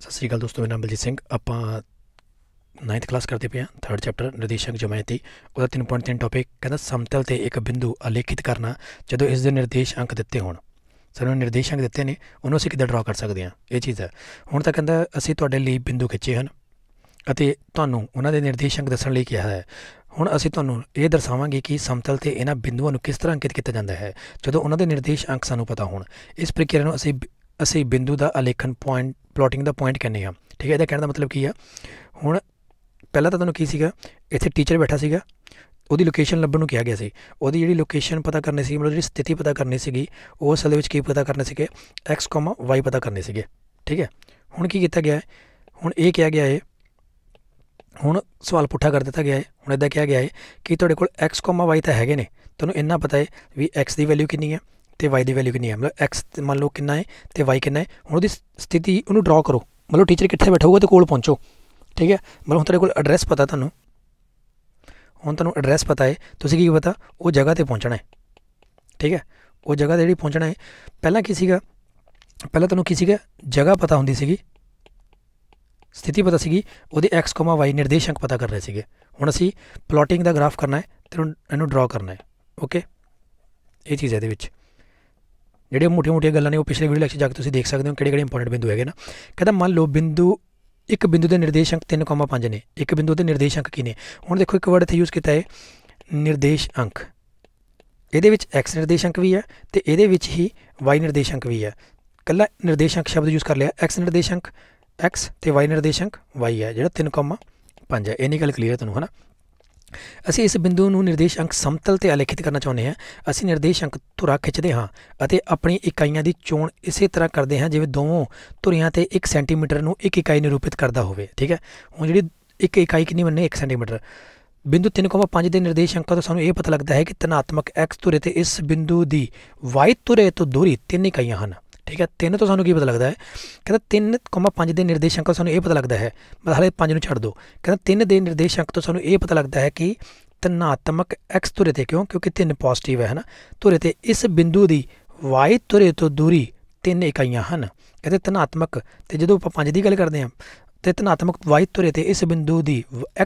ਸਤਿ ਸ੍ਰੀ ਅਕਾਲ ਦੋਸਤੋ ਮੇਰਾ ਨਾਮ ਬਲਜੀਤ ਸਿੰਘ ਆਪਾਂ 9th ਕਲਾਸ ਕਰਦੇ ਪਏ 3rd ਚੈਪਟਰ ਨਿਰਦੇਸ਼ਕ ਜਮਾਇਤੀ ਉਹਦਾ 3.3 ਟੌਪਿਕ ਕਹਿੰਦਾ ਸਮਤਲ ਤੇ ਇੱਕ ਬਿੰਦੂ ਅਲੇਖਿਤ ਕਰਨਾ ਜਦੋਂ ਇਸ ਦੇ ਨਿਰਦੇਸ਼ ਅੰਕ ਦਿੱਤੇ ਹੋਣ ਸਾਨੂੰ ਨਿਰਦੇਸ਼ ਅੰਕ ਦਿੱਤੇ ਨੇ ਉਹਨੂੰ ਅਸੀਂ ਕਿੱਦਾਂ ਡਰਾ ਕਰ ਸਕਦੇ ਆ ਇਹ ਚੀਜ਼ ਹੈ ਹੁਣ ਤਾਂ ਕਹਿੰਦਾ ਅਸੀਂ ਤੁਹਾਡੇ ਲਈ ਬਿੰਦੂ ਖਿੱਚੇ ਹਨ ਅਤੇ ਤੁਹਾਨੂੰ ਉਹਨਾਂ ਦੇ ਨਿਰਦੇਸ਼ ਅੰਕ ਦੱਸਣ ਲਈ ਕਿਹਾ ਹੈ ਹੁਣ ਅਸੀਂ ਤੁਹਾਨੂੰ ਇਹ ਦਰਸਾਵਾਂਗੇ ਕਿ ਸਮਤਲ ਤੇ ਇਹਨਾਂ ਬਿੰਦੂਆਂ ਨੂੰ ਕਿਸ ਤਰ੍ਹਾਂ ਅੰਕਿਤ ਕੀਤਾ ਜਾਂਦਾ ਹੈ ਜਦੋਂ ਉਹਨਾਂ ਦੇ ਨਿਰਦੇਸ਼ ਅੰਕ ਸਾਨੂੰ ਪਤਾ ਹੋਣ ਇਸ ਪ੍ਰਕਿਰਿਆ ਨੂੰ ਅਸੀਂ ਅਸੀਂ ਬਿੰਦੂ ਦਾ ਅਲੇਖਨ ਪੁਆਇੰਟ ਪਲੋਟਿੰਗ ਦਾ ਪੁਆਇੰਟ ਕਹਿੰਦੇ ਆ ਠੀਕ ਹੈ ਇਹਦਾ ਕਹਿਣ ਦਾ ਮਤਲਬ ਕੀ ਆ ਹੁਣ ਪਹਿਲਾਂ ਤਾਂ ਤੁਹਾਨੂੰ ਕੀ ਸੀਗਾ ਇੱਥੇ ਟੀਚਰ ਬੈਠਾ ਸੀਗਾ ਉਹਦੀ ਲੋਕੇਸ਼ਨ ਲੱਭਣ ਨੂੰ ਕਿਹਾ ਗਿਆ ਸੀ ਉਹਦੀ ਜਿਹੜੀ ਲੋਕੇਸ਼ਨ ਪਤਾ ਕਰਨੀ ਸੀ ਮਤਲਬ ਜਿਹੜੀ ਸਥਿਤੀ ਪਤਾ ਕਰਨੀ ਸੀਗੀ ਉਹ ਅਸਲ ਵਿੱਚ ਕੀ ਪਤਾ ਕਰਨੇ ਸੀਗੇ x, y ਪਤਾ ਕਰਨੇ ਸੀਗੇ ਠੀਕ ਹੈ ਹੁਣ ਕੀ ਕੀਤਾ ਗਿਆ ਹੁਣ ਇਹ ਕਿਹਾ ਗਿਆ ਹੈ ਹੁਣ ਸਵਾਲ ਪੁੱਠਾ ਕਰ ਦਿੱਤਾ ਗਿਆ ਹੈ ਹੁਣ ਇਹਦਾ ਕਿਹਾ ਗਿਆ ਹੈ ਕਿ ਤੁਹਾਡੇ ਕੋਲ x, y ਤਾਂ ਹੈਗੇ ਨੇ ਤੁਹਾਨੂੰ ਇੰਨਾ ਪਤਾ ਹੈ ਵੀ x ਦੀ ਵੈਲਿਊ ਕਿੰਨੀ ਹੈ ਤੇ y ਦੀ ਵੈਲਿਊ ਕਿੰਨੀ ਹੈ ਮਤਲਬ x ਮੰਨ ਲਓ ਕਿੰਨਾ ਹੈ ਤੇ y ਕਿੰਨਾ ਹੈ ਹੁਣ ਉਹਦੀ ਸਥਿਤੀ ਉਹਨੂੰ ਡਰਾ ਕਰੋ ਮਤਲਬ ਟੀਚਰ ਕਿੱਥੇ ਬੈਠਾ ਹੋਊਗਾ ਤੇ ਕੋਲ ਪਹੁੰਚੋ ਠੀਕ ਹੈ ਮਤਲਬ ਹੁਣ ਤੁਹਾਡੇ ਕੋਲ ਐਡਰੈਸ ਪਤਾ ਤੁਹਾਨੂੰ ਹੁਣ ਤੁਹਾਨੂੰ ਐਡਰੈਸ ਪਤਾ ਹੈ ਤੁਸੀਂ ਕੀ ਪਤਾ ਉਹ ਜਗ੍ਹਾ ਤੇ ਪਹੁੰਚਣਾ ਹੈ ਠੀਕ ਹੈ ਉਹ ਜਗ੍ਹਾ ਤੇ ਜਿਹੜੀ ਪਹੁੰਚਣਾ ਹੈ ਪਹਿਲਾਂ ਕੀ ਸੀਗਾ ਪਹਿਲਾਂ ਤੁਹਾਨੂੰ ਕੀ ਸੀਗਾ ਜਗ੍ਹਾ ਪਤਾ ਹੁੰਦੀ ਸੀਗੀ ਸਥਿਤੀ ਪਤਾ ਸੀਗੀ ਉਹਦੇ x, y ਨਿਰਦੇਸ਼ਾਂਕ ਪਤਾ ਕਰ ਰਹੇ ਸੀਗੇ ਹੁਣ ਅਸੀਂ ਪਲੋਟਿੰਗ ਦਾ ਗ੍ਰਾਫ ਕਰਨਾ ਹੈ ਤੇ ਇਹਨੂੰ ਡਰਾ ਕਰਨਾ ਹੈ ਓਕੇ ਇਹ ਚੀਜ਼ ਹੈ ਦੇ ਵਿੱਚ ਜਿਹੜੇ ਮੋਟੇ ਮੋਟੇ ਗੱਲਾਂ ਨੇ ਉਹ ਪਿਛਲੇ ਵੀਡੀਓ ਲੈਕਚਰ ਜਾ ਕੇ ਤੁਸੀਂ ਦੇਖ ਸਕਦੇ ਹੋ ਕਿਹੜੇ ਕਿਹੜੇ ਇੰਪੋਰਟੈਂਟ ਬਿੰਦੂ ਹੈਗੇ ਨਾ ਕਹਿੰਦਾ ਮੰਨ ਲਓ ਬਿੰਦੂ ਇੱਕ ਬਿੰਦੂ ਦੇ ਨਿਰਦੇਸ਼ਾਂਕ 3.5 ਨੇ ਇੱਕ ਬਿੰਦੂ ਦੇ ਨਿਰਦੇਸ਼ਾਂਕ ਕੀ ਨੇ ਹੁਣ ਦੇਖੋ ਇੱਕ ਵਰਡ ਇੱਥੇ ਯੂਜ਼ ਕੀਤਾ ਹੈ ਨਿਰਦੇਸ਼ ਅੰਕ ਇਹਦੇ ਵਿੱਚ x ਨਿਰਦੇਸ਼ਾਂਕ ਵੀ ਹੈ ਤੇ ਇਹਦੇ ਵਿੱਚ ਹੀ y ਨਿਰਦੇਸ਼ਾਂਕ ਵੀ ਹੈ ਕੱਲਾ ਨਿਰਦੇਸ਼ਾਂਕ ਸ਼ਬਦ ਯੂਜ਼ ਕਰ ਲਿਆ x ਨਿਰਦੇਸ਼ਾਂਕ x ਤੇ y ਨਿਰਦੇਸ਼ਾਂਕ y ਹੈ ਜਿਹੜਾ 3.5 ਹੈ ਇਹ ਨਹੀਂ ਗੱਲ ਕਲੀਅਰ ਤੁਹਾਨੂੰ ਹਨਾ ਅਸੀਂ ਇਸ ਬਿੰਦੂ ਨੂੰ ਨਿਰਦੇਸ਼ ਅੰਕ ਸਮਤਲ ਤੇ ਆਲੇਖਿਤ ਕਰਨਾ ਚਾਹੁੰਦੇ ਹਾਂ ਅਸੀਂ ਨਿਰਦੇਸ਼ ਅੰਕ ਧੁਰਾ ਖਿੱਚਦੇ ਹਾਂ ਅਤੇ ਆਪਣੀ ਇਕਾਈਆਂ ਦੀ ਚੋਣ ਇਸੇ ਤਰ੍ਹਾਂ ਕਰਦੇ ਹਾਂ ਜਿਵੇਂ ਦੋਵੇਂ ਧੁਰੀਆਂ ਤੇ 1 ਸੈਂਟੀਮੀਟਰ ਨੂੰ ਇੱਕ ਇਕਾਈ ਨਿਰੂਪਿਤ ਕਰਦਾ ਹੋਵੇ ਠੀਕ ਹੈ ਹੁਣ ਜਿਹੜੀ ਇੱਕ ਇਕਾਈ ਕਿੰਨੀ ਮੰਨੇ 1 ਸੈਂਟੀਮੀਟਰ ਬਿੰਦੂ 3.5 ਦੇ ਨਿਰਦੇਸ਼ ਅੰਕਾਂ ਤੋਂ ਸਾਨੂੰ ਇਹ ਪਤਾ ਲੱਗਦਾ ਹੈ ਕਿ ਧਨਾਤਮਕ x ਧੁਰੇ ਤੇ ਇਸ ਬਿੰਦੂ ਦੀ y ਧੁਰੇ ਤੋਂ ਦੂਰੀ 3 ਇਕਾਈਆਂ ਹਨ ਠੀਕ ਹੈ ਤਿੰਨ ਤੋਂ ਸਾਨੂੰ ਕੀ ਪਤਾ ਲੱਗਦਾ ਹੈ ਕਹਿੰਦਾ 3.5 ਦੇ ਨਿਰਦੇਸ਼ਾਂਕ ਤੋਂ ਸਾਨੂੰ ਇਹ ਪਤਾ ਲੱਗਦਾ ਹੈ ਬਸ ਹਲੇ 5 ਨੂੰ ਛੱਡ ਦਿਓ ਕਹਿੰਦਾ 3 ਦੇ ਨਿਰਦੇਸ਼ਾਂਕ ਤੋਂ ਸਾਨੂੰ ਇਹ ਪਤਾ ਲੱਗਦਾ ਹੈ ਕਿ ਧਨਾਤਮਕ x ਧੁਰੇ ਤੇ ਕਿਉਂ ਕਿਉਂਕਿ 3 ਪੋਜ਼ਿਟਿਵ ਹੈ ਹਨਾ ਧੁਰੇ ਤੇ ਇਸ ਬਿੰਦੂ ਦੀ y ਧੁਰੇ ਤੋਂ ਦੂਰੀ 3 ਇਕਾਈਆਂ ਹਨ ਕਹਿੰਦੇ ਧਨਾਤਮਕ ਤੇ ਜਦੋਂ ਆਪਾਂ 5 ਦੀ ਗੱਲ ਕਰਦੇ ਹਾਂ ਤੇ ਧਨਾਤਮਕ y ਧੁਰੇ ਤੇ ਇਸ ਬਿੰਦੂ ਦੀ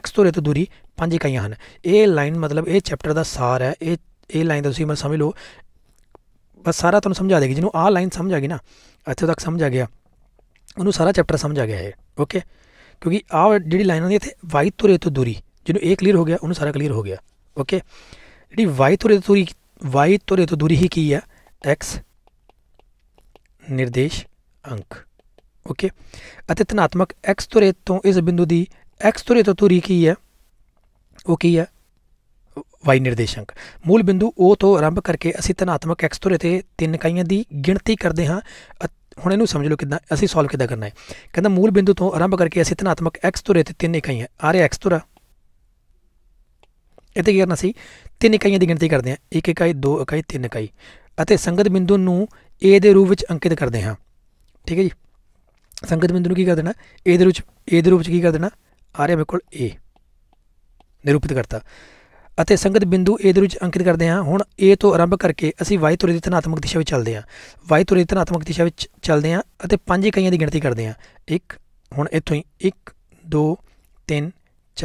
x ਧੁਰੇ ਤੋਂ ਦੂਰੀ 5 ਇਕਾਈਆਂ ਹਨ ਇਹ ਲਾਈਨ ਮਤਲਬ ਇਹ ਚੈਪਟਰ ਦਾ ਸਾਰ ਹੈ ਇਹ ਇਹ ਲਾਈਨ ਦਾ ਤੁਸੀਂ ਮੈਂ ਸਮਝ ਲਓ ਬਸ ਸਾਰਾ ਤੁਹਾਨੂੰ ਸਮਝਾ ਦੇਗੀ ਜਿਹਨੂੰ ਆ ਲਾਈਨ ਸਮਝ ਆ ਗਈ ਨਾ ਇੱਥੇ ਤੱਕ ਸਮਝ ਆ ਗਿਆ ਉਹਨੂੰ ਸਾਰਾ ਚੈਪਟਰ ਸਮਝ ਆ ਗਿਆ ਹੈ ਓਕੇ ਕਿਉਂਕਿ ਆ ਜਿਹੜੀ ਲਾਈਨ ਆਉਂਦੀ ਇੱਥੇ ਵਾਈ ਤੁਰੇ ਤੋਂ ਦੂਰੀ ਜਿਹਨੂੰ ਇਹ ਕਲੀਅਰ ਹੋ ਗਿਆ ਉਹਨੂੰ ਸਾਰਾ ਕਲੀਅਰ ਹੋ ਗਿਆ ਓਕੇ ਜਿਹੜੀ ਵਾਈ ਤੁਰੇ ਤੋਂ ਦੂਰੀ ਵਾਈ ਤੁਰੇ ਤੋਂ ਦੂਰੀ ਹੀ ਕੀ ਹੈ x ਨਿਰਦੇਸ਼ ਅੰਕ ਓਕੇ ਅਤੇ ਧਨਾਤਮਕ x ਤੁਰੇ ਤੋਂ ਇਸ ਬਿੰਦੂ ਦੀ x ਤੁਰੇ ਤੋਂ ਦੂਰੀ ਕੀ ਹੈ ਉਹ ਕੀ ਹੈ y ਨਿਰਦੇਸ਼ਾਂਕ ਮੂਲ ਬਿੰਦੂ O ਤੋਂ ਆਰੰਭ ਕਰਕੇ ਅਸੀਂ ਧਨਾਤਮਕ x ਤੋਂ ਤੇ ਤਿੰਨ ਇਕਾਈਆਂ ਦੀ ਗਿਣਤੀ ਕਰਦੇ ਹਾਂ ਹੁਣ ਇਹਨੂੰ ਸਮਝ ਲਓ ਕਿਦਾਂ ਅਸੀਂ ਸੋਲਵ ਕਿਦਾਂ ਕਰਨਾ ਹੈ ਕਹਿੰਦਾ ਮੂਲ ਬਿੰਦੂ ਤੋਂ ਆਰੰਭ ਕਰਕੇ ਅਸੀਂ ਧਨਾਤਮਕ x ਤੋਂ ਤੇ ਤਿੰਨ ਇਕਾਈਆਂ ਆ ਰਿਹਾ x ਧੁਰਾ ਇੱਥੇ ਕੀ ਕਰਨਾ ਸੀ ਤਿੰਨ ਇਕਾਈਆਂ ਦੀ ਗਿਣਤੀ ਕਰਦੇ ਹਾਂ 1 ਇਕਾਈ 2 ਇਕਾਈ 3 ਇਕਾਈ ਅਤੇ ਸੰਗਤ ਬਿੰਦੂ ਨੂੰ A ਦੇ ਰੂਪ ਵਿੱਚ ਅੰਕਿਤ ਕਰਦੇ ਹਾਂ ਠੀਕ ਹੈ ਜੀ ਸੰਗਤ ਬਿੰਦੂ ਨੂੰ ਕੀ ਕਰ ਦੇਣਾ A ਦੇ ਰੂਪ ਵਿੱਚ A ਦੇ ਰੂਪ ਵਿੱਚ ਕੀ ਕਰ ਦੇਣਾ ਆ ਰਿਹਾ ਮੇਰੇ ਕੋਲ A ਨਿਰੂਪਿਤ ਕਰਤਾ ਅਤੇ ਸੰਗਤ ਬਿੰਦੂ A ਦੇ ਵਿੱਚ ਅੰਕਿਤ ਕਰਦੇ ਹਾਂ ਹੁਣ A ਤੋਂ ਆਰੰਭ ਕਰਕੇ ਅਸੀਂ y ਤੁਰੇ ਦੀ ਧਨਾਤਮਕ ਦਿਸ਼ਾ ਵਿੱਚ ਚੱਲਦੇ ਹਾਂ y ਤੁਰੇ ਦੀ ਧਨਾਤਮਕ ਦਿਸ਼ਾ ਵਿੱਚ ਚੱਲਦੇ ਹਾਂ ਅਤੇ ਪੰਜ ਇਕਾਈਆਂ ਦੀ ਗਿਣਤੀ ਕਰਦੇ ਹਾਂ 1 ਹੁਣ ਇੱਥੋਂ ਹੀ 1 2 3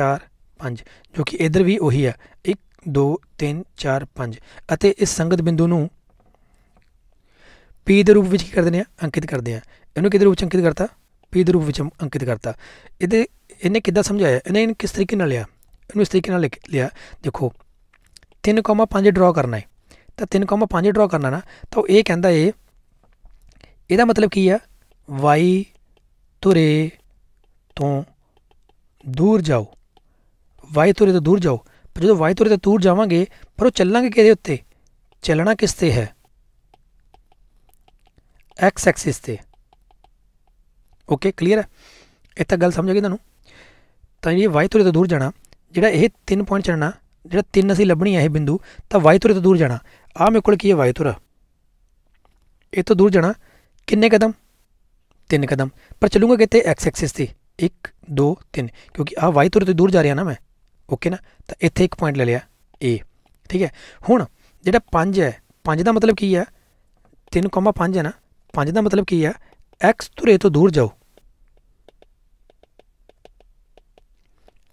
4 5 ਜੋ ਕਿ ਇਧਰ ਵੀ ਉਹੀ ਹੈ 1 2 3 4 5 ਅਤੇ ਇਸ ਸੰਗਤ ਬਿੰਦੂ ਨੂੰ P ਦੇ ਰੂਪ ਵਿੱਚ ਕੀ ਕਰਦੇ ਨੇ ਅੰਕਿਤ ਕਰਦੇ ਆ ਇਹਨੂੰ ਕਿਹਦੇ ਰੂਪ ਵਿੱਚ ਅੰਕਿਤ ਕਰਤਾ P ਦੇ ਰੂਪ ਵਿੱਚ ਅੰਕਿਤ ਕਰਤਾ ਇਹਦੇ ਇਹਨੇ ਕਿੱਦਾਂ ਸਮਝਾਇਆ ਇਹਨੇ ਕਿਸ ਤਰੀਕੇ ਨਾਲ ਲਿਆ ਇਹਨੂੰ ਇਸ ਤਰੀਕੇ ਨਾਲ ਲਿਖ ਲਿਆ ਦੇਖੋ 3.5 ਡਰਾ ਕਰਨਾ ਹੈ ਤਾਂ 3.5 ਡਰਾ ਕਰਨਾ ਨਾ ਤਾਂ ਇਹ ਕਹਿੰਦਾ ਇਹ ਇਹਦਾ ਮਤਲਬ ਕੀ ਆ y ਤੁਰੇ ਤੋਂ ਦੂਰ ਜਾਓ y ਤੁਰੇ ਤੋਂ ਦੂਰ ਜਾਓ ਪਰ ਜਦੋਂ y ਤੁਰੇ ਤੋਂ ਦੂਰ ਜਾਵਾਂਗੇ ਪਰ ਉਹ ਚੱਲਾਂਗੇ ਕਿਹਦੇ ਉੱਤੇ ਚੱਲਣਾ ਕਿਸ ਤੇ ਹੈ x ਐਕਸਿਸ ਤੇ ਓਕੇ ਕਲੀਅਰ ਹੈ ਇਹ ਤਾਂ ਗੱਲ ਸਮਝ ਗਏ ਤੁਹਾਨੂੰ ਤਾਂ ਇਹ y ਤੁਰੇ ਤੋਂ ਦੂਰ ਜਾਣਾ ਜਿਹੜਾ ਇਹ ਤਿੰਨ ਪੁਆਇੰਟ ਚੜਨਾ ਜਿਹੜਾ ਤਿੰਨ ਅਸੀਂ ਲੱਭਣੀ ਹੈ ਇਹ ਬਿੰਦੂ ਤਾਂ y ਧੁਰੇ ਤੋਂ ਦੂਰ ਜਾਣਾ ਆ ਮੇਰੇ ਕੋਲ ਕੀ ਹੈ y ਧੁਰਾ ਇਹ ਤੋਂ ਦੂਰ ਜਾਣਾ ਕਿੰਨੇ ਕਦਮ ਤਿੰਨ ਕਦਮ ਪਰ ਚੱਲੂਗਾ ਕਿਤੇ x ਐਕਸਿਸ ਤੇ 1 2 3 ਕਿਉਂਕਿ ਆ y ਧੁਰੇ ਤੋਂ ਦੂਰ ਜਾ ਰਿਹਾ ਨਾ ਮੈਂ ਓਕੇ ਨਾ ਤਾਂ ਇੱਥੇ ਇੱਕ ਪੁਆਇੰਟ ਲੈ ਲਿਆ a ਠੀਕ ਹੈ ਹੁਣ ਜਿਹੜਾ 5 ਹੈ 5 ਦਾ ਮਤਲਬ ਕੀ ਹੈ 3.5 ਹੈ ਨਾ 5 ਦਾ ਮਤਲਬ ਕੀ ਹੈ x ਧੁਰੇ ਤੋਂ ਦੂਰ ਜਾਓ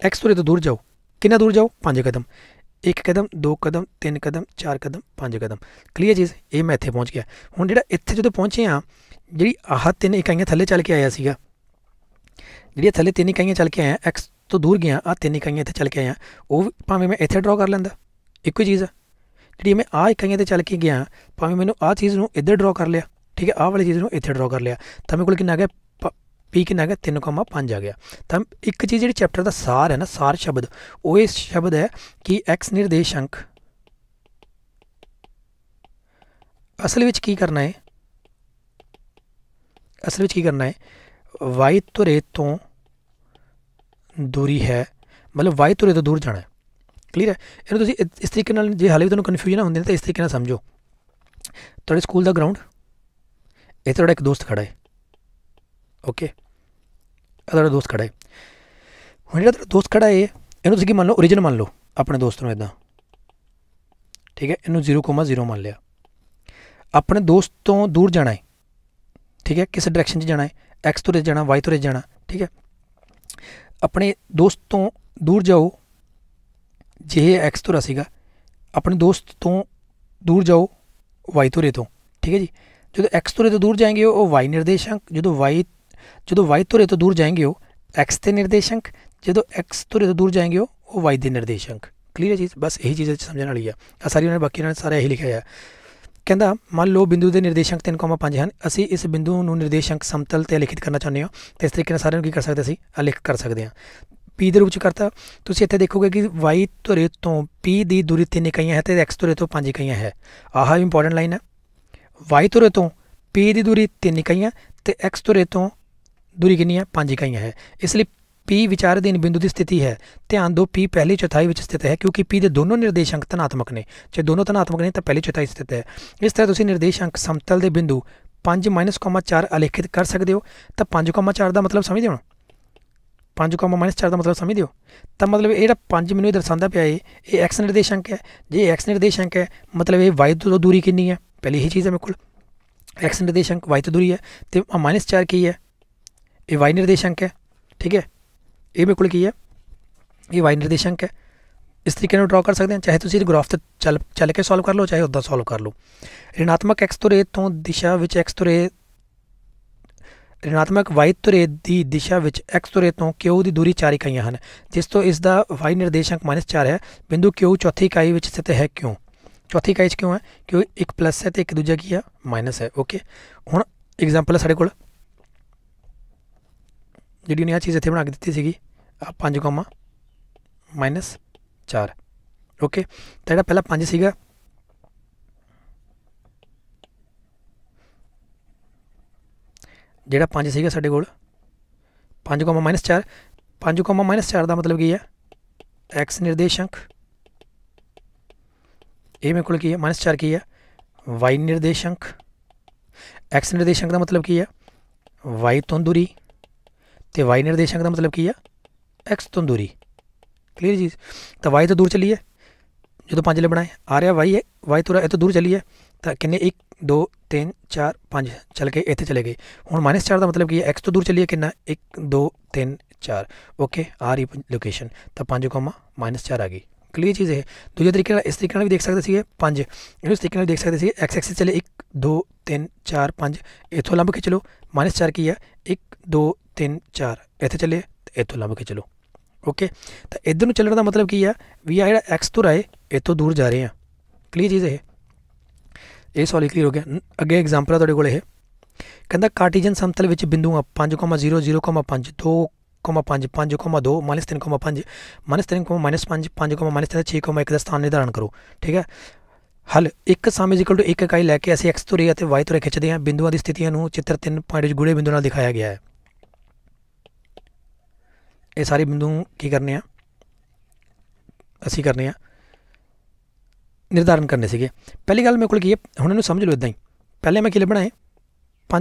x ਤੋਂ ਦੂਰ ਜਾਓ ਕਿੰਨਾ ਦੂਰ ਜਾਓ 5 ਕਦਮ 1 ਕਦਮ 2 ਕਦਮ 3 ਕਦਮ 4 ਕਦਮ 5 ਕਦਮ ਕਲੀਅਰ ਜੀ ਇਹ ਮੈਂ ਇੱਥੇ ਪਹੁੰਚ ਗਿਆ ਹੁਣ ਜਿਹੜਾ ਇੱਥੇ ਜਦੋਂ ਪਹੁੰਚੇ ਆ ਜਿਹੜੀ ਆਹ ਤਿੰਨ ਇਕਾਈਆਂ ਥੱਲੇ ਚੱਲ ਕੇ ਆਇਆ ਸੀਗਾ ਜਿਹੜੀ ਥੱਲੇ ਤਿੰਨ ਇਕਾਈਆਂ ਚੱਲ ਕੇ ਆਇਆ x ਤੋਂ ਦੂਰ ਗਿਆ ਆ ਤਿੰਨ ਇਕਾਈਆਂ ਇੱਥੇ ਚੱਲ ਕੇ ਆਇਆ ਉਹ ਭਾਵੇਂ ਮੈਂ ਇੱਥੇ ਡਰਾ ਕਰ ਲੈਂਦਾ ਇੱਕੋ ਹੀ ਚੀਜ਼ ਆ ਜਿਹੜੀ ਮੈਂ ਆ ਇਕਾਈਆਂ ਤੇ ਚੱਲ ਕੇ ਗਿਆ ਭਾਵੇਂ ਮੈਨੂੰ ਆ ਚੀਜ਼ ਨੂੰ ਇੱਧਰ ਡਰਾ ਕਰ ਲਿਆ ਠੀਕ ਹੈ ਆਹ ਵਾਲੀ ਚੀਜ਼ ਨੂੰ ਇੱਥੇ ਡਰਾ ਕਰ ਲਿਆ ਤਾਂ ਮੇਰੇ ਕੋਲ ਕਿੰਨਾ ਆ ਗਿਆ p ਕਿੰਨਾ ਹੈਗਾ 3.5 ਆ ਗਿਆ ਤਾਂ ਇੱਕ ਚੀਜ਼ ਜਿਹੜੀ ਚੈਪਟਰ ਦਾ ਸਾਰ ਹੈ ਨਾ ਸਾਰ ਸ਼ਬਦ ਉਹ ਇਹ ਸ਼ਬਦ ਹੈ ਕਿ x ਨਿਰਦੇਸ਼ਾਂਕ ਅਸਲ ਵਿੱਚ ਕੀ ਕਰਨਾ ਹੈ ਅਸਲ ਵਿੱਚ ਕੀ ਕਰਨਾ ਹੈ y ਧੁਰੇ ਤੋਂ ਦੂਰੀ ਹੈ ਮਤਲਬ y ਧੁਰੇ ਤੋਂ ਦੂਰ ਜਾਣਾ ਹੈ ਕਲੀਅਰ ਹੈ ਇਹਨੂੰ ਤੁਸੀਂ ਇਸ ਤਰੀਕੇ ਨਾਲ ਜੇ ਹਾਲੇ ਵੀ ਤੁਹਾਨੂੰ ਕਨਫਿਊਜ਼ਨ ਹੁੰਦੀ ਹੈ ਤਾਂ ਇਸ ਤਰੀਕੇ ਨਾਲ ਸਮਝੋ ਤੁਹਾਡੇ ਸਕੂਲ ਦਾ ਗਰਾਊਂਡ ਇਹ ਤੁਹਾਡਾ ਇੱਕ ਦੋਸਤ ਖੜਾ ਹੈ ਓਕੇ ਤੁਹਾਡਾ ਦੋਸਤ ਖੜਾ ਹੈ ਹੁਣ ਜਿਹੜਾ ਤੁਹਾਡਾ ਦੋਸਤ ਖੜਾ ਹੈ ਇਹਨੂੰ ਤੁਸੀਂ ਕੀ ਮੰਨ ਲਓ origin ਮੰਨ ਲਓ ਆਪਣੇ ਦੋਸਤ ਨੂੰ ਇਦਾਂ ਠੀਕ ਹੈ ਇਹਨੂੰ 0,0 ਮੰਨ ਲਿਆ ਆਪਣੇ ਦੋਸਤ ਤੋਂ ਦੂਰ ਜਾਣਾ ਹੈ ਠੀਕ ਹੈ ਕਿਸ ਡਾਇਰੈਕਸ਼ਨ 'ਚ ਜਾਣਾ ਹੈ x ਤੋਂ ਜਾਣਾ y ਤੋਂ ਜਾਣਾ ਠੀਕ ਹੈ ਆਪਣੇ ਦੋਸਤ ਤੋਂ ਦੂਰ ਜਾਓ ਜੇ x ਤੋਂ ਰਸੀਗਾ ਸੀਗਾ ਆਪਣੇ ਦੋਸਤ ਤੋਂ ਦੂਰ ਜਾਓ y ਤੋਂ ਰੇ ਤੋਂ ਠੀਕ ਹੈ ਜੀ ਜਦੋਂ x ਤੋਂ ਰੇ ਤੋਂ ਦੂਰ ਜਾਏਗੇ ਉਹ y ਨਿਰਦੇਸ਼ਾਂਕ ਜਦੋਂ y ਜਦੋਂ y ਧੁਰੇ ਤੋਂ ਦੂਰ ਜਾएंगे ਉਹ x ਤੇ ਨਿਰਦੇਸ਼ਕ ਜਦੋਂ x ਧੁਰੇ ਤੋਂ ਦੂਰ ਜਾएंगे ਉਹ ਉਹ y ਦੇ ਨਿਰਦੇਸ਼ਕ ਕਲੀਅਰ ਹੈ ਚੀਜ਼ ਬਸ ਇਹੀ ਚੀਜ਼ ਸਮਝਣ ਵਾਲੀ ਆ ਆ ਸਾਰੀ ਉਹਨਾਂ ਬਾਕੀ ਉਹਨਾਂ ਸਾਰਾ ਇਹੀ ਲਿਖਿਆ ਆ ਕਹਿੰਦਾ ਮੰਨ ਲਓ ਬਿੰਦੂ ਦੇ ਨਿਰਦੇਸ਼ਾਂਕ 3.5 ਹਨ ਅਸੀਂ ਇਸ ਬਿੰਦੂ ਨੂੰ ਨਿਰਦੇਸ਼ਾਂਕ ਸਮਤਲ ਤੇ ਲਿਖਿਤ ਕਰਨਾ ਚਾਹੁੰਦੇ ਹਾਂ ਤੇ ਇਸ ਤਰੀਕੇ ਨਾਲ ਸਾਰਿਆਂ ਨੂੰ ਕੀ ਕਰ ਸਕਦੇ ਅਸੀਂ ਲਿਖ ਕਰ ਸਕਦੇ ਹਾਂ p ਦੇ ਰੂਪ ਚ ਕਰਤਾ ਤੁਸੀਂ ਇੱਥੇ ਦੇਖੋਗੇ ਕਿ y ਧੁਰੇ ਤੋਂ p ਦੀ ਦੂਰੀ 3 ਇਕਾਈਆਂ ਹੈ ਤੇ x ਧੁਰੇ ਤੋਂ 5 ਇਕਾਈਆਂ ਹੈ ਆਹ ਇੰਪੋਰਟੈਂਟ ਲਾਈਨ ਹੈ y ਧੁਰੇ ਤੋਂ p ਦੀ ਦੂਰੀ 3 ਇਕਾਈਆਂ ਤੇ x ਧੁਰੇ ਤੋਂ ਦੂਰੀ ਕਿੰਨੀ ਹੈ 5 ਇਕਾਈਆਂ ਹੈ ਇਸ ਲਈ P ਵਿਚਾਰ ਅਧੀਨ ਬਿੰਦੂ ਦੀ ਸਥਿਤੀ ਹੈ ਧਿਆਨ ਦਿਓ P ਪਹਿਲੀ ਚੌਥਾਈ ਵਿੱਚ ਸਥਿਤ ਹੈ ਕਿਉਂਕਿ P ਦੇ ਦੋਨੋਂ ਨਿਰਦੇਸ਼ਾਂਕ ਧਨਾਤਮਕ ਨੇ ਜੇ ਦੋਨੋਂ ਧਨਾਤਮਕ ਨੇ ਤਾਂ ਪਹਿਲੀ ਚੌਥਾਈ ਸਥਿਤ ਹੈ ਇਸ ਤਰ੍ਹਾਂ ਤੁਸੀਂ ਨਿਰਦੇਸ਼ਾਂਕ ਸਮਤਲ ਦੇ ਬਿੰਦੂ 5-4 ਅਲੇਖਿਤ ਕਰ ਸਕਦੇ ਹੋ ਤਾਂ 5.4 ਦਾ ਮਤਲਬ ਸਮਝਦੇ ਹੋ 5.-4 ਦਾ ਮਤਲਬ ਸਮਝਦੇ ਹੋ ਤਾਂ ਮਤਲਬ ਇਹ ਜਿਹੜਾ 5 ਮੈਨੂੰ ਇਹ ਦਰਸਾਉਂਦਾ ਪਿਆ ਏ ਇਹ x ਨਿਰਦੇਸ਼ਾਂਕ ਹੈ ਜੇ x ਨਿਰਦੇਸ਼ਾਂਕ ਹੈ ਮਤਲਬ ਇਹ y ਤੋਂ ਦੂਰੀ ਕਿੰਨੀ ਹੈ ਪਹਿਲੀ ਹੀ ਚੀਜ਼ ਹੈ ਮੇਰੇ ਕੋਲ x ਨਿਰਦੇਸ਼ਾਂਕ y ਤੋਂ ਦੂਰੀ ਹੈ ਤੇ -4 ਕੀ ਹੈ ਇਹ y ਨਿਰਦੇਸ਼ਾਂਕ ਹੈ ਠੀਕ ਹੈ ਇਹ ਮੇਰੇ ਕੋਲ ਕੀ ਹੈ ਇਹ y ਨਿਰਦੇਸ਼ਾਂਕ ਹੈ ਇਸ ਤਰੀਕੇ ਨਾਲ ਡਰਾ ਕਰ ਸਕਦੇ ਹਾਂ ਚਾਹੇ ਤੁਸੀਂ ਗ੍ਰਾਫ ਤੇ ਚੱਲ ਚੱਲ ਕੇ ਸੋਲਵ ਕਰ ਲਓ ਚਾਹੇ ਉਦਾਂ ਸੋਲਵ ਕਰ ਲਓ ਰਿਨਾਤਮਕ x ਤੋਂ ਰੇ ਤੋਂ ਦਿਸ਼ਾ ਵਿੱਚ x ਤੋਂ ਰੇ ಋਣਾਤਮਕ y ਤੋਂ ਰੇ ਦੀ ਦਿਸ਼ਾ ਵਿੱਚ x ਤੋਂ ਰੇ ਤੋਂ q ਦੀ ਦੂਰੀ 4 ਇਕਾਈਆਂ ਹਨ ਜਿਸ ਤੋਂ ਇਸ ਦਾ y ਨਿਰਦੇਸ਼ਾਂਕ -4 ਹੈ ਬਿੰਦੂ q ਚੌਥੀ ਇਕਾਈ ਵਿੱਚ ਸਥਿਤ ਹੈ ਕਿਉਂ ਚੌਥੀ ਇਕਾਈ 'ਚ ਕਿਉਂ ਹੈ ਕਿਉਂਕਿ ਇੱਕ ਪਲੱਸ ਹੈ ਤੇ ਇੱਕ ਦੂਜਾ ਕੀ ਹੈ ਮਾਈਨਸ ਹੈ ਓਕੇ ਹੁਣ ਐਗਜ਼ਾਮਪਲ ਹੈ ਸਾਡੇ ਕੋਲ जी आह चीज़ इतने बना के दी थी पाँच कौमा माइनस चार ओके तो जो पहला पाँच सगा जोड़ा पाँच सगा साढ़े को पाँच कौमा माइनस चार पं कौमा माइनस चार का मतलब की है एक्स निर्देशक ये मेरे को माइनस चार की है वाई निर्देशक एक्स निर्देशक का मतलब की है वाई तो दूरी तो वाई निर्देशांक का मतलब की है एक्स तो दूरी क्लीयर चीज़ तो वाई तो दूर चली है जो तो ले बनाए आ रहा वाई है वाई थोड़ा इतना दूर चली है तो किन्ने एक दो तीन चार पाँच चल के इतने चले गए हूँ माइनस चार का मतलब की है एक्स तो दूर चली है कि एक दो तीन चार ओके आ रही लोकेशन तो पाँच कौमा माइनस चार आ गई क्लीयर चीज़ है दूजे तरीके इस तरीके भी देख सकते थे ਸਕਦੇ इस तरीके भी देख सकते थे एक्स ਸਕਦੇ चले एक दो तीन चार पाँच इतों लंब के चलो माइनस चार की है एक दो 3 4 ਇੱਥੇ ਚੱਲੇ ਤੇ ਇੱਥੋਂ ਲੰਬ ਕੇ ਚਲੋ ਓਕੇ ਤਾਂ ਇਧਰ ਨੂੰ ਚੱਲਣ ਦਾ ਮਤਲਬ ਕੀ ਆ ਵੀ ਆ ਜਿਹੜਾ x ਤੋਂ ਰਾਏ ਇੱਥੋਂ ਦੂਰ ਜਾ ਰਹੇ ਆ ਕਲੀਅਰ ਚੀਜ਼ ਹੈ ਇਹ ਸੌਲੀ ਕਲੀਅਰ ਹੋ ਗਿਆ ਅੱਗੇ ਐਗਜ਼ਾਮਪਲ ਆ ਤੁਹਾਡੇ ਕੋਲ ਇਹ ਕਹਿੰਦਾ ਕਾਰਟੀਜਨ ਸਮਤਲ ਵਿੱਚ ਬਿੰਦੂਆਂ 5.0 0.5 2 5.2 3.5 3.5 5 6.1 ਦਾ ਸਥਾਨ ਨਿਰਧਾਰਨ ਕਰੋ ਠੀਕ ਹੈ ਹਲ ਇੱਕ ਸਮ ਇਕੁਅਲ ਟੂ 1 ਇਕਾਈ ਲੈ ਕੇ ਅਸੀਂ x ਤੁਰੇ ਅਤੇ y ਤੁਰੇ ਖਿੱਚਦੇ ਹਾਂ ਬਿੰਦੂਆਂ ਦੀ ਸਥਿਤੀਆਂ ਨੂੰ ਚਿੱਤਰ 3 ਵਿੱਚ ਗੂੜੇ ਬਿੰਦੂ ਨਾਲ ਦਿਖਾਇਆ ਗਿਆ ਹੈ ਇਹ ਸਾਰੇ ਬਿੰਦੂ ਕੀ ਕਰਨੇ ਆ ਅਸੀਂ ਕਰਨੇ ਆ ਨਿਰਧਾਰਨ ਕਰਨੇ ਸੀਗੇ ਪਹਿਲੀ ਗੱਲ ਮੇਰੇ ਕੋਲ ਕੀ ਹੈ ਹੁਣ ਇਹਨੂੰ ਸਮਝ ਲਓ ਇਦਾਂ ਹੀ ਪਹਿਲੇ ਮੈਂ ਕੀ ਲੱਭਣਾ ਹੈ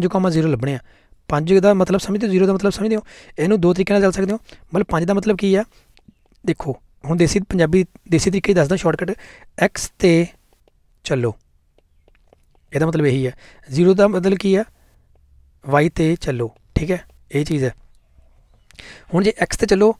5,0 ਲੱਭਣੇ ਆ 5 ਦਾ ਮਤਲਬ ਸਮਝਦੇ ਹੋ 0 ਦਾ ਮਤਲਬ ਸਮਝਦੇ ਹੋ ਇਹਨੂੰ ਦੋ ਤਰੀਕੇ ਨਾਲ ਚੱਲ ਸਕਦੇ ਹੋ ਮਤਲਬ 5 ਦਾ ਮਤਲਬ ਕੀ ਆ ਦੇਖੋ ਹੁਣ ਦੇਸੀ ਪੰਜਾਬੀ ਦੇਸੀ ਤਰੀਕੇ ਹੀ ਦੱਸਦਾ ਸ਼ਾਰਟਕਟ x ਤੇ ਚੱਲੋ ਇਹਦਾ ਮਤਲਬ ਇਹੀ ਹੈ 0 ਦਾ ਮਤਲਬ ਕੀ ਆ y ਤੇ ਚੱਲੋ ਠੀਕ ਹੈ ਇਹ ਚੀਜ਼ ਹੈ ਹੁਣ ਜੇ x ਤੇ ਚੱਲੋ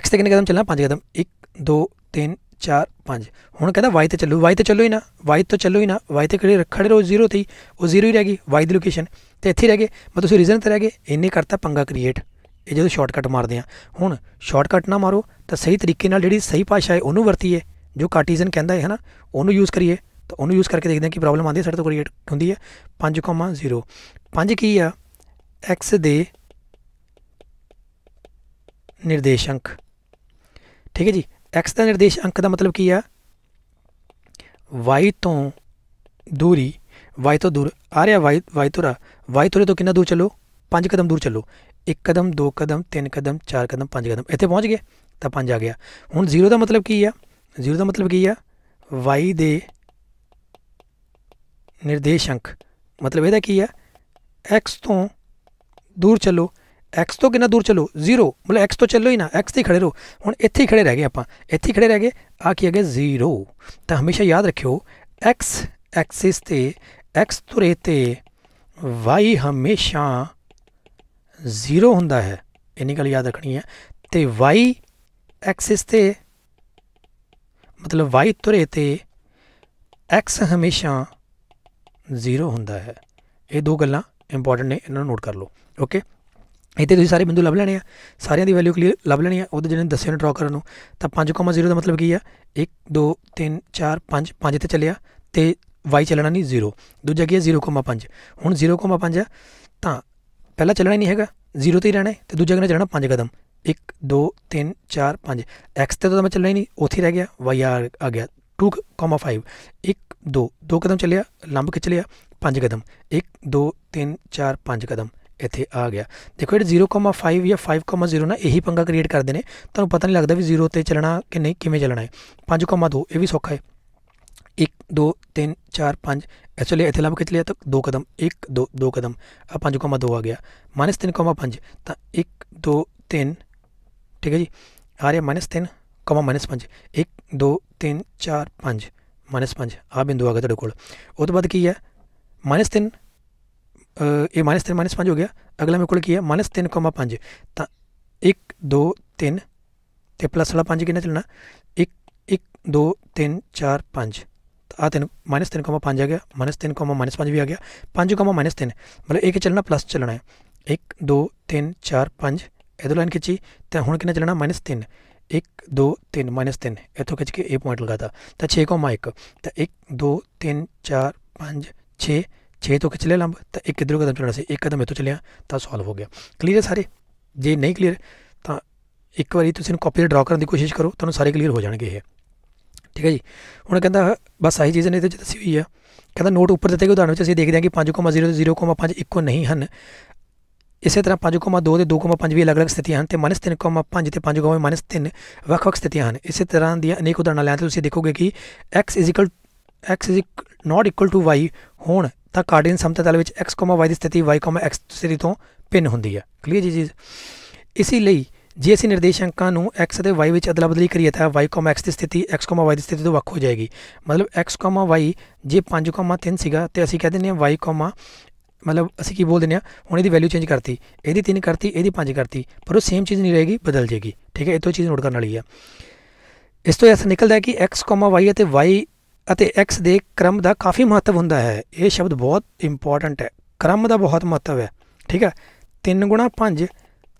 x ਤੇ ਕਿੰਨੇ ਕਦਮ ਚੱਲਣਾ 5 ਕਦਮ 1 2 3 4 5 ਹੁਣ ਕਹਿੰਦਾ y ਤੇ ਚੱਲੋ y ਤੇ ਚੱਲੋ ਹੀ ਨਾ y ਤੋਂ ਚੱਲੋ ਹੀ ਨਾ y ਤੇ ਕਿਹੜੇ ਖੜੇ ਰਹੋ 0 ਤੇ ਉਹ 0 ਹੀ ਰਹਿ ਗਈ y ਦੀ ਲੋਕੇਸ਼ਨ ਤੇ ਇੱਥੇ ਰਹਿ ਗਏ ਮੈਂ ਤੁਸੀਂ ਰੀਜ਼ਨ ਤੇ ਰਹਿ ਗਏ ਇੰਨੇ ਕਰਤਾ ਪੰਗਾ ਕ੍ਰੀਏਟ ਇਹ ਜਦੋਂ ਸ਼ਾਰਟਕਟ ਮਾਰਦੇ ਆ ਹੁਣ ਸ਼ਾਰਟਕਟ ਨਾ ਮਾਰੋ ਤਾਂ ਸਹੀ ਤਰੀਕੇ ਨਾਲ ਜਿਹੜੀ ਸਹੀ ਭਾਸ਼ਾ ਹੈ ਉਹਨੂੰ ਵਰਤੀਏ ਜੋ ਕਾਰਟੀਜ਼ਨ ਕਹਿੰਦਾ ਹੈ ਹਨਾ ਉਹਨੂੰ ਯੂਜ਼ ਕਰੀਏ ਤਾਂ ਉਹਨੂੰ ਯੂਜ਼ ਕਰਕੇ ਦੇਖਦੇ ਆ ਕਿ ਪ੍ਰੋਬਲਮ ਆਉਂਦੀ ਹੈ ਸਾਡੇ ਤੋਂ ਕ੍ਰੀਏਟ ਹੁੰਦੀ ਹੈ 5.0 5 ਕੀ ਆ x ਦੇ ਨਿਰਦੇਸ਼ ਅੰਕ ਠੀਕ ਹੈ ਜੀ x ਦਾ ਨਿਰਦੇਸ਼ ਅੰਕ ਦਾ ਮਤਲਬ ਕੀ ਆ y ਤੋਂ ਦੂਰੀ y ਤੋਂ ਦੂਰ ਆ ਰਿਹਾ y y ਤੁਰਾ y ਤੁਰੇ ਤੋਂ ਕਿੰਨਾ ਦੂਰ ਚੱਲੋ 5 ਕਦਮ ਦੂਰ ਚੱਲੋ 1 ਕਦਮ 2 ਕਦਮ 3 ਕਦਮ 4 ਕਦਮ 5 ਕਦਮ ਇੱਥੇ ਪਹੁੰਚ ਗਏ ਤਾਂ 5 ਆ ਗਿਆ ਹੁਣ 0 ਦਾ ਮਤਲਬ ਕੀ ਆ 0 ਦਾ ਮਤਲਬ ਕੀ ਆ y ਦੇ ਨਿਰਦੇਸ਼ ਅੰਕ ਮਤਲਬ ਇਹਦਾ ਕੀ ਆ x ਤੋਂ ਦੂਰ ਚੱਲੋ x ਤੋਂ ਕਿੰਨਾ ਦੂਰ ਚਲੋ 0 ਮਤਲਬ x ਤੋਂ ਚੱਲੋ ਹੀ ਨਾ x ਤੇ ਖੜੇ ਰਹੋ ਹੁਣ ਇੱਥੇ ਹੀ ਖੜੇ ਰਹਿ ਗਏ ਆਪਾਂ ਇੱਥੇ ਹੀ ਖੜੇ ਰਹਿ ਗਏ ਆ ਕੀ ਆ 0 ਤਾਂ ਹਮੇਸ਼ਾ ਯਾਦ ਰੱਖਿਓ x ਐਕਸਿਸ ਤੇ x ਧੁਰੇ ਤੇ y ਹਮੇਸ਼ਾ 0 ਹੁੰਦਾ ਹੈ ਇੰਨੀ ਗੱਲ ਯਾਦ ਰੱਖਣੀ ਹੈ ਤੇ y ਐਕਸਿਸ ਤੇ ਮਤਲਬ y ਧੁਰੇ ਤੇ x ਹਮੇਸ਼ਾ 0 ਹੁੰਦਾ ਹੈ ਇਹ ਦੋ ਗੱਲਾਂ ਇੰਪੋਰਟੈਂਟ ਨੇ ਇਹਨਾਂ ਨੂੰ ਨੋਟ ਕਰ ਲਓ ਓਕੇ ਇੱਥੇ ਤੁਸੀਂ ਸਾਰੇ ਬਿੰਦੂ ਲੱਭ ਲੈਣੇ ਆ ਸਾਰਿਆਂ ਦੀ ਵੈਲਿਊ ਕਲੀਅਰ ਲੱਭ ਲੈਣੀ ਆ ਉਹਦੇ ਜਿਹੜੇ ਦੱਸਿਆ ਨੇ ਡਰਾ ਕਰਨ ਨੂੰ ਤਾਂ 5.0 ਦਾ ਮਤਲਬ ਕੀ ਆ 1 2 3 4 5 ਪੰਜ ਤੇ ਚੱਲਿਆ ਤੇ y ਚੱਲਣਾ ਨਹੀਂ 0 ਦੂਜਾ ਕੀ ਆ 0.5 ਹੁਣ 0.5 ਆ ਤਾਂ ਪਹਿਲਾ ਚੱਲਣਾ ਹੀ ਨਹੀਂ ਹੈਗਾ 0 ਤੇ ਹੀ ਰਹਿਣਾ ਤੇ ਦੂਜਾ ਕਿਹਨੇ ਚੱਲਣਾ 5 ਕਦਮ 1 2 3 4 5 x ਤੇ ਤਾਂ ਮੈਂ ਚੱਲਣਾ ਹੀ ਨਹੀਂ ਉੱਥੇ ਰਹਿ ਗਿਆ y ਆ ਗਿਆ 2.5 1 2 2 ਕਦਮ ਚੱਲਿਆ ਲੰਬ ਖਿੱਚ ਲਿਆ 5 ਕਦਮ 1 2 3 4 5 ਕਦਮ ਇੱਥੇ ਆ ਗਿਆ ਦੇਖੋ ਇਹ 0.5 ਜਾਂ 5.0 ਨਾ ਇਹੀ ਪੰਗਾ ਕ੍ਰੀਏਟ ਕਰਦੇ ਨੇ ਤੁਹਾਨੂੰ ਪਤਾ ਨਹੀਂ ਲੱਗਦਾ ਵੀ 0 ਤੇ ਚੱਲਣਾ ਕਿ ਨਹੀਂ ਕਿਵੇਂ ਚੱਲਣਾ ਹੈ 5.2 ਇਹ ਵੀ ਸੌਖਾ ਹੈ 1 2 3 4 5 ਐਕਚੁਅਲੀ ਇੱਥੇ ਲੱਭ ਕੇ ਲਿਆ ਤਾਂ ਦੋ ਕਦਮ 1 2 2 ਕਦਮ ਆ 5.2 ਆ ਗਿਆ -3.5 ਤਾਂ 1 2 3 ਠੀਕ ਹੈ ਜੀ ਆ ਰਿਹਾ -3 -5 1 2 3 4 5 -5 ਆ ਬਿੰਦੂ ਆ ਗਿਆ ਤੁਹਾਡੇ ਕੋਲ ਉਸ ਤੋਂ ਬਾਅਦ ਕੀ ਹੈ -3 ਇਹ ਮਾਈਨਸ 3 ਮਾਈਨਸ 5 ਹੋ ਗਿਆ ਅਗਲਾ ਮੇਰੇ ਕੋਲ ਕੀ ਹੈ ਮਾਈਨਸ 3,5 ਤਾਂ 1 2 3 ਤੇ ਪਲੱਸ ਵਾਲਾ 5 ਕਿੰਨਾ ਚੱਲਣਾ 1 1 2 3 4 5 ਆ ਤਿੰਨ ਮਾਈਨਸ 3,5 ਆ ਗਿਆ ਮਾਈਨਸ 3, ਮਾਈਨਸ 5 ਵੀ ਆ ਗਿਆ 5, ਮਾਈਨਸ 3 ਮਤਲਬ ਇਹ ਕਿ ਚੱਲਣਾ ਪਲੱਸ ਚੱਲਣਾ ਹੈ 1 2 3 4 5 ਇਹਦੋਂ ਲਾਈਨ ਖਿੱਚੀ ਤਾਂ ਹੁਣ ਕਿੰਨਾ ਚੱਲਣਾ ਮਾਈਨਸ 3 1 2 3 3 ਇੱਥੋਂ ਖਿੱਚ ਕੇ ਇਹ ਪੁਆਇੰਟ ਲਗਾਤਾ ਤਾਂ 6,1 ਤਾਂ 1 2 3 4 5 6 6 ਤੋਂ ਖਿੱਚ ਲਿਆ ਲੰਬ ਤਾਂ ਇੱਕ ਇਧਰੋਂ ਕਦਮ ਚੜਾ ਸੀ ਇੱਕ ਕਦਮ ਇੱਥੋਂ ਚਲਿਆ ਤਾਂ ਸੋਲਵ ਹੋ ਗਿਆ ਕਲੀਅਰ ਹੈ ਸਾਰੇ ਜੇ ਨਹੀਂ ਕਲੀਅਰ ਤਾਂ ਇੱਕ ਵਾਰੀ ਤੁਸੀਂ ਇਹਨੂੰ ਕਾਪੀ ਤੇ ਡਰਾ ਕਰਨ ਦੀ ਕੋਸ਼ਿਸ਼ ਕਰੋ ਤੁਹਾਨੂੰ ਸਾਰੇ ਕਲੀਅਰ ਹੋ ਜਾਣਗੇ ਇਹ ਠੀਕ ਹੈ ਜੀ ਹੁਣ ਕਹਿੰਦਾ ਬਸ ਆਹੀ ਚੀਜ਼ ਨੇ ਇਹਦੇ ਵਿੱਚ ਦੱਸੀ ਹੋਈ ਆ ਕਹਿੰਦਾ ਨੋਟ ਉੱਪਰ ਦਿੱਤੇ ਗਏ ਉਦਾਹਰਨ ਵਿੱਚ ਅਸੀਂ ਦੇਖਦੇ ਹਾਂ ਕਿ 5.0 ਤੇ 0.5 ਇੱਕੋ ਨਹੀਂ ਹਨ ਇਸੇ ਤਰ੍ਹਾਂ 5.2 ਤੇ 2.5 ਵੀ ਅਲੱਗ-ਅਲੱਗ ਸਥਿਤੀਆਂ ਹਨ ਤੇ -3.5 ਤੇ 5.-3 ਵੱਖ-ਵੱਖ ਸਥਿਤੀਆਂ ਹਨ ਇਸੇ ਤਰ੍ਹਾਂ ਦੀਆਂ ਅਨੇਕ ਉਦਾਹਰਣਾਂ ਲੈਣ ਤੇ ਤੁਸੀਂ ਦੇਖੋਗੇ ਕਿ x x not equal to y ਹੋਣ ਤਾਂ ਕਾਰਡੀਅਨ ਸਮਤਲ ਤਲ ਵਿੱਚ x, y ਦੀ ਸਥਿਤੀ y, x ਸਥਿਤੀ ਤੋਂ ਭਿੰਨ ਹੁੰਦੀ ਹੈ ਕਲੀਅਰ ਜੀ ਜੀ ਇਸੇ ਲਈ ਜੇ ਅਸੀਂ ਨਿਰਦੇਸ਼ਾਂਕਾਂ ਨੂੰ x ਅਤੇ y ਵਿੱਚ ਅਦਲਾ-ਬਦਲੀ ਕਰੀਏ ਤਾਂ y, x ਦੀ ਸਥਿਤੀ x, y ਦੀ ਸਥਿਤੀ ਤੋਂ ਵੱਖ ਹੋ ਜਾਏਗੀ ਮਤਲਬ x, y ਜੇ 5.3 ਸੀਗਾ ਤੇ ਅਸੀਂ ਕਹਿ ਦਿੰਦੇ ਹਾਂ y, ਮਤਲਬ ਅਸੀਂ ਕੀ ਬੋਲ ਦਿੰਦੇ ਆ ਹੁਣ ਇਹਦੀ ਵੈਲਿਊ ਚੇਂਜ ਕਰਤੀ ਇਹਦੀ 3 ਕਰਤੀ ਇਹਦੀ 5 ਕਰਤੀ ਪਰ ਉਹ ਸੇਮ ਚੀਜ਼ ਨਹੀਂ ਰਹੇਗੀ ਬਦਲ ਜੇਗੀ ਠੀਕ ਹੈ ਇਹ ਤੋਂ ਚੀਜ਼ ਨੋਟ ਕਰਨ ਵਾਲੀ ਆ ਇਸ ਤੋਂ ਇਹ ਨਿਕਲਦਾ ਹੈ ਕਿ x, y ਅਤੇ y ਅਤੇ x ਦੇ ਕ੍ਰਮ ਦਾ ਕਾਫੀ ਮਹੱਤਵ ਹੁੰਦਾ ਹੈ ਇਹ ਸ਼ਬਦ ਬਹੁਤ ਇੰਪੋਰਟੈਂਟ ਹੈ ਕ੍ਰਮ ਦਾ ਬਹੁਤ ਮਹੱਤਵ ਹੈ ਠੀਕ ਹੈ 3 5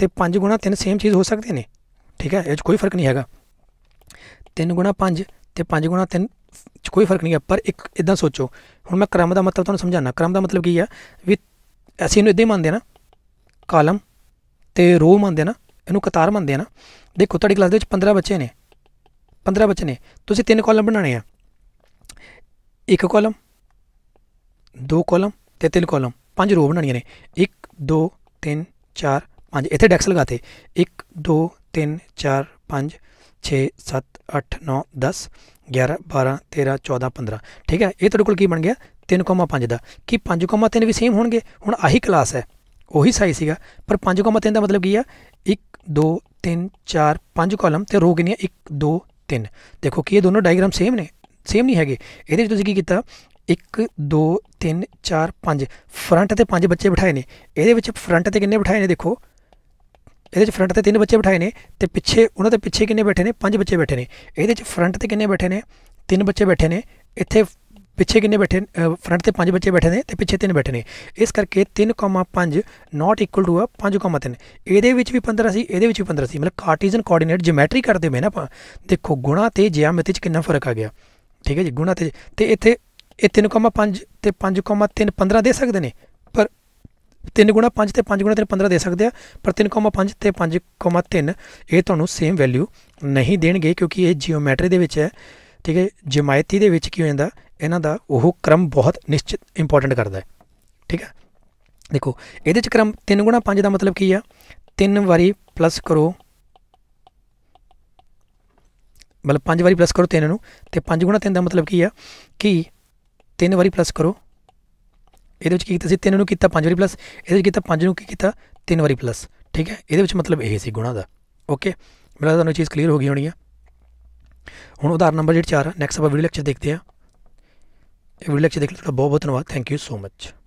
ਤੇ 5 3 ਸੇਮ ਚੀਜ਼ ਹੋ ਸਕਦੇ ਨੇ ਠੀਕ ਹੈ ਇਹ 'ਚ ਕੋਈ ਫਰਕ ਨਹੀਂ ਹੈਗਾ 3 5 ਤੇ 5 3 'ਚ ਕੋਈ ਫਰਕ ਨਹੀਂ ਹੈ ਪਰ ਇੱਕ ਇਦਾਂ ਸੋਚੋ ਹੁਣ ਮੈਂ ਕ੍ਰਮ ਦਾ ਮਤਲਬ ਤੁਹਾਨੂੰ ਸਮਝਾਣਾ ਕ੍ਰਮ ਦਾ ਮਤਲਬ ਕੀ ਹੈ ਵੀ ਅਸੀਂ ਇਹਨੂੰ ਇਦਾਂ ਮੰਨਦੇ ਨਾ ਕਾਲਮ ਤੇ ਰੋ ਮੰਨਦੇ ਨਾ ਇਹਨੂੰ ਕਤਾਰ ਮੰਨਦੇ ਨਾ ਦੇਖੋ ਤੁਹਾਡੀ ਕਲਾਸ ਦੇ ਵਿੱਚ 15 ਬੱਚੇ ਨੇ 15 ਬੱਚੇ ਨੇ ਤੁਸੀਂ ਤਿੰਨ ਕਾਲਮ ਬਣਾਣੇ ਆ ਇੱਕ ਕਾਲਮ ਦੋ ਕਾਲਮ ਤੇ ਤਿੰਨ ਕਾਲਮ ਪੰਜ ਰੋ ਬਣਾਣੀਆਂ ਨੇ 1 2 3 4 5 ਇੱਥੇ ਡੈਕਸ ਲਗਾਤੇ 1 2 3 4 5 6 7 8 9 10 11 12 13 14 15 ਠੀਕ ਹੈ ਇਹ ਤੁਹਾਡੇ ਕੋਲ ਕੀ ਬਣ ਗਿਆ 3.5 ਦਾ ਕੀ 5.3 ਵੀ ਸੇਮ ਹੋਣਗੇ ਹੁਣ ਆਹੀ ਕਲਾਸ ਹੈ ਉਹੀ ਸਾਈਜ਼ ਸੀਗਾ ਪਰ 5.3 ਦਾ ਮਤਲਬ ਕੀ ਆ 1 2 3 4 5 ਕਾਲਮ ਤੇ ਰੋ ਕਿੰਨੀ ਆ 1 2 3 ਦੇਖੋ ਕੀ ਇਹ ਦੋਨੋਂ ਡਾਇਗਰਾਮ ਸੇਮ ਨੇ ਸੇਮ ਨਹੀਂ ਹੈਗੇ ਇਹਦੇ ਵਿੱਚ ਤੁਸੀਂ ਕੀ ਕੀਤਾ 1 2 3 4 5 ਫਰੰਟ ਤੇ 5 ਬੱਚੇ ਬਿਠਾਏ ਨੇ ਇਹਦੇ ਵਿੱਚ ਫਰੰਟ ਤੇ ਕਿੰਨੇ ਬਿਠਾਏ ਨੇ ਦੇਖੋ ਇਹਦੇ ਵਿੱਚ ਫਰੰਟ ਤੇ 3 ਬੱਚੇ ਬਿਠਾਏ ਨੇ ਤੇ ਪਿੱਛੇ ਉਹਨਾਂ ਦੇ ਪਿੱਛੇ ਕਿੰਨੇ ਬੈਠੇ ਨੇ 5 ਬੱਚੇ ਬੈਠੇ ਨੇ ਇਹਦੇ ਵਿੱਚ ਫਰੰਟ ਤੇ ਕਿੰਨੇ ਬੈਠੇ ਨੇ 3 ਬੱਚੇ ਬੈਠੇ ਨੇ ਇੱਥੇ ਪਿੱਛੇ ਕਿੰਨੇ ਬੈਠੇ ਫਰੰਟ ਤੇ 5 ਬੱਚੇ ਬੈਠੇ ਨੇ ਤੇ ਪਿੱਛੇ 3 ਬੈਠੇ ਨੇ ਇਸ ਕਰਕੇ 3.5 ਨਾਟ ਇਕੁਅਲ ਟੂ ਆ 5.3 ਇਹਦੇ ਵਿੱਚ ਵੀ 15 ਸੀ ਇਹਦੇ ਵਿੱਚ ਵੀ 15 ਸੀ ਮਤਲਬ ਕਾਰਟੀਜ਼ਨ ਕੋਆਰਡੀਨੇਟ ਜਿਓਮੈਟਰੀ ਕਰਦੇ ਹੋਏ ਨਾ ਆਪਾਂ ਦੇਖੋ ਗੁਣਾ ਤੇ ਜਿਓਮੈਟਰੀ 'ਚ ਕਿੰਨਾ ਫਰਕ ਆ ਗਿਆ ਠੀਕ ਹੈ ਜੀ ਗੁਣਾ ਤੇ ਤੇ ਇੱਥੇ ਇਹ 3.5 ਤੇ 5.3 15 ਦੇ ਸਕਦੇ ਨੇ ਪਰ 3 5 ਤੇ 5 3 15 ਦੇ ਸਕਦੇ ਆ ਪਰ 3.5 ਤੇ 5.3 ਇਹ ਤੁਹਾਨੂੰ ਸੇਮ ਵੈਲਿਊ ਨਹੀਂ ਦੇਣਗੇ ਕਿਉਂਕਿ ਇਹ ਜੀਓਮੈਟਰੀ ਦੇ ਵਿੱਚ ਹੈ ਠੀਕ ਹੈ ਜਮਾਇਤੀ ਦੇ ਵਿੱਚ ਕੀ ਹੋ ਜਾਂਦਾ ਇਹਨਾਂ ਦਾ ਉਹ ਕ੍ਰਮ ਬਹੁਤ ਨਿਸ਼ਚਿਤ ਇੰਪੋਰਟੈਂਟ ਕਰਦਾ ਹੈ ਠੀਕ ਹੈ ਦੇਖੋ ਇਹਦੇ ਚ ਕ੍ਰਮ 3 5 ਦਾ ਮਤਲਬ ਕੀ ਆ 3 ਵਾਰੀ ਪਲੱਸ ਕਰੋ ਮਤਲਬ 5 ਵਾਰੀ ਪਲੱਸ ਕਰੋ 3 ਨੂੰ ਤੇ 5 ਗੁਣਾ 3 ਦਾ ਮਤਲਬ ਕੀ ਆ ਕਿ 3 ਵਾਰੀ ਪਲੱਸ ਕਰੋ ਇਹਦੇ ਵਿੱਚ ਕੀ ਕੀਤਾ ਸੀ 3 ਨੂੰ ਕੀਤਾ 5 ਵਾਰੀ ਪਲੱਸ ਇਹਦੇ ਵਿੱਚ ਕੀਤਾ 5 ਨੂੰ ਕੀ ਕੀਤਾ 3 ਵਾਰੀ ਪਲੱਸ ਠੀਕ ਹੈ ਇਹਦੇ ਵਿੱਚ ਮਤਲਬ ਇਹ ਸੀ ਗੁਣਾ ਦਾ ਓਕੇ ਮੇਰਾ ਤੁਹਾਨੂੰ ਚੀਜ਼ ਕਲੀਅਰ ਹੋ ਗਈ ਹੋਣੀ ਆ ਹੁਣ ਉਦਾਹਰਨ ਨੰਬਰ ਜਿਹੜਾ 4 ਨੈਕਸਟ ਆਪਾਂ ਵੀਡੀਓ ਲੈਕਚਰ ਦੇਖਦੇ ਆ ਇਹ ਵੀਡੀਓ ਲੈਕਚਰ ਦੇਖ ਲਈ ਤੁਹਾਡਾ ਬਹੁਤ ਬਹੁਤ ਧੰਨਵਾਦ ਥੈਂਕ ਯੂ ਸੋ ਮੱਚ